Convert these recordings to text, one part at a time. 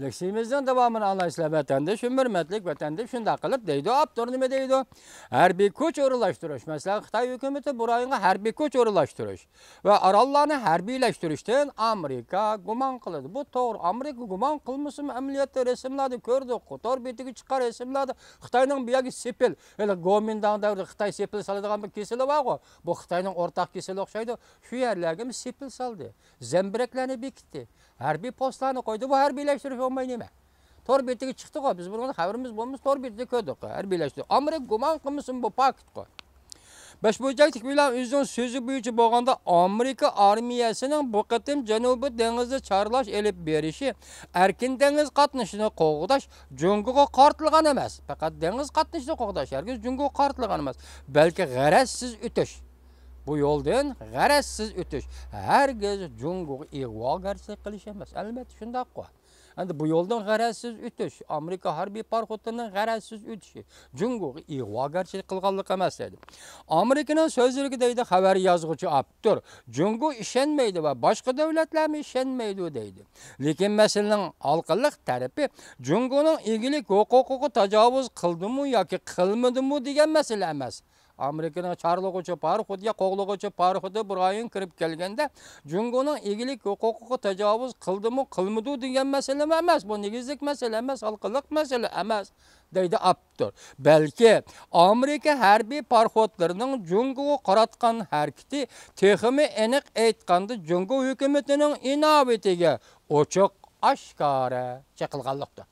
Leksimizden devamını anlayışla vatende şun mürmetlik vatende şun da kılıp deydi. Aptor nime deydi. Her bir kuç orulaştırış. Mesela Xitay hükümeti burayına her bir kuç orulaştırış. Ve arallarını herbiyleştirişten Amerika guman kılıdı. Bu doğru. Amerika guman kılmışım emniyette resimledi. gördü. Kotor bitiki çıkar resimledi. Xitay'nın bir yagi sipil. Öyle gomindan devrede Xitay sipil salıdığan bir kesili var o. Bu Xitay'nın ortak kesili okşaydı. Şu yerlerine sipil saldı. Zembreklerini bitti. Her bir postanı koydu. Bu herbiyleştiriş olmay nime? Tor bitigi chiqdi qo, biz bundan xabarimiz bo'lmaz, tor bitigi ko'rdik qo, har bilashdi. Amri gumon qilmasin bu paket qo. Başbucaktik bilan o'zining so'zi bo'yicha bo'lganda Amerika armiyasining bu qatim Janubiy dengizni charlash elib berishi, erkin dengiz qatnashini qo'g'dash Jungoga qartilgan emas. Faqat dengiz qatnashini qo'g'dash, hargiz Jungoga qartilgan emas, Belki g'arazsiz ütüş. Bu yo'ldan g'arazsiz o'tish, hargiz Jungoga ig'vogarchilik qilish emas. Albatta shundoq qo'y. endi bu yo'ldan g'arazsiz o'tish amerika harbiy parxodlarini g'arazsiz o'tishi jungo ig'vogarchilik qilganlik emas dedi amerikaning so'zligi deydi xabar yozg'uvchi abtur jungo ishonmaydi va boshqa davlatlarmi ishonmaydi deydi lekin masalaning olqinliq tarafi jungoning egilik huquqiga tajovuz qildimi yoki qilmadimi degan masala emas Amerikana Charlogocha parxud ya Qo'g'logocha parxudi Burayin kirib kelganda jungoning egalik huquqiga tajovuz qildimi qilmidi degan masala emas bu negizlik masala emas halqiliq masala emas deydi aptor Belki amerika harbiy parxodlarining jungoga qaratgan harakati teximi aniq aytganda jungo hukumatining inovatiga ochiq oshkora chiqilganlikdir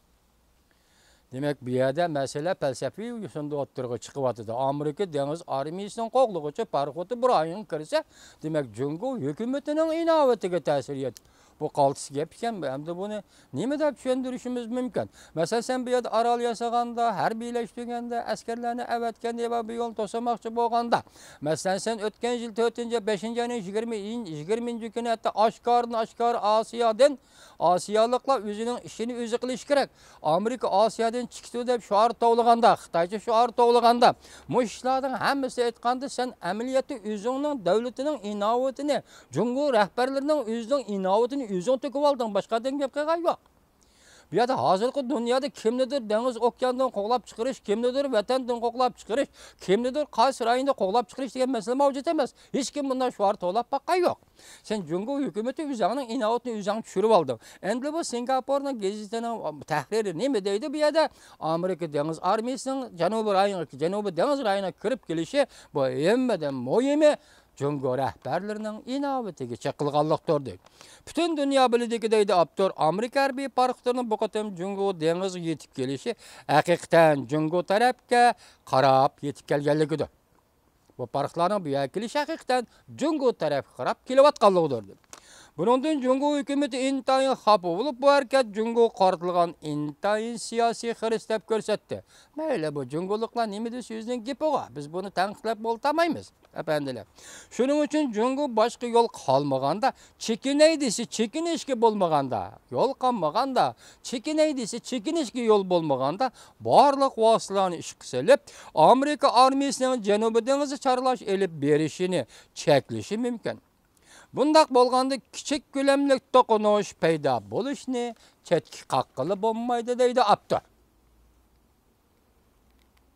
Demək, bir yerdə məsələ fəlsəfi yüksəndə otdurğu çıxıb atıdır. Amerika Dəniz Armiyasının qoğluğucu parxotu Brian Kirsə, demək, Cünqo hökumətinin inavətigə təsir edir. Bu qalçısı gəpikən, həm də bunu nimədər düşündürüşümüz mümkün. Məsələn, sən bir yerdə aral yasağanda, hərbi iləşdirgəndə, əskərlərini əvətkən deyib, bir yol tosamaqçı boğanda. Məsələn, sən ötkən il 4-cü, 5-ci ayının 20-ci günü, hətta aşkarın, aşkar Asiyadan, Asiyalıqla üzünün işini üzü qiliş kirək. Amerika Asiyadan çıxdı deyib şuar toğluğanda, Xitayca şuar toğluğanda. Bu işlərdən həmisi etqanda sən əməliyyatı üzünün, dövlətinin inavatını, Cungu rəhbərlərinin üzünün inavatını 110 kovaldan başka denge yapkağı yok. Biyada hazırkı dünyada kim nedir deniz okyandan koglap çıkırış, nedir vatandan koglap çıkırış, nedir kas rayında koglap çıkırış diye mesele mevcut emez. Hiç kim bundan şu artı olap bakka yok. Sen Cungo hükümeti yüzağının inavatını yüzağını çürüp aldın. Endi bu Singapur'un gezisinin tehriri ne mi deydi biyada Amerika deniz armiyasının Cenub-u Rayına, Cenub-u Deniz Rayına kırıp gelişi bu yemmeden, moyemi Жөнгө рәхбәрләренең инабетеге чакылганлыктыр ди. Бүтән дөнья билдеге дейди аптор Америка арби парктарының бу кытым Жөнгө диңгез йетип келиши хакыйкатан Жөнгө тарафка карап йетип келгәнлегидер. Бу паркларның бу якилиш хакыйкатан Жөнгө тарафка карап килеп атканлыгыдыр Бұныңдың жүнгі үкіметі интайын қапы болып, бұ әркет жүнгі қартылған интайын сияси қырыстап көрсетті. Мәйлі бұ жүнгілікла немеді сөзінің кепі оға, біз бұны тәңқіліп болтамаймыз, әпәнділер. Шының үшін жүнгі башқы yol қалмағанда, чекінейдесі чекінешке болмағанда, yol қалмағанда, чекінейдесі чекінешке yol болмағанда, барлық уасыларын ішқіселіп, Amerika armiyasının Cenub dengizi çarlaş elib berişini çekilişi mümkün. Bundak bolganda kichik dokunuş to'qinish paydo ne çetki qaqqilib bo'lmaydi deydi avtor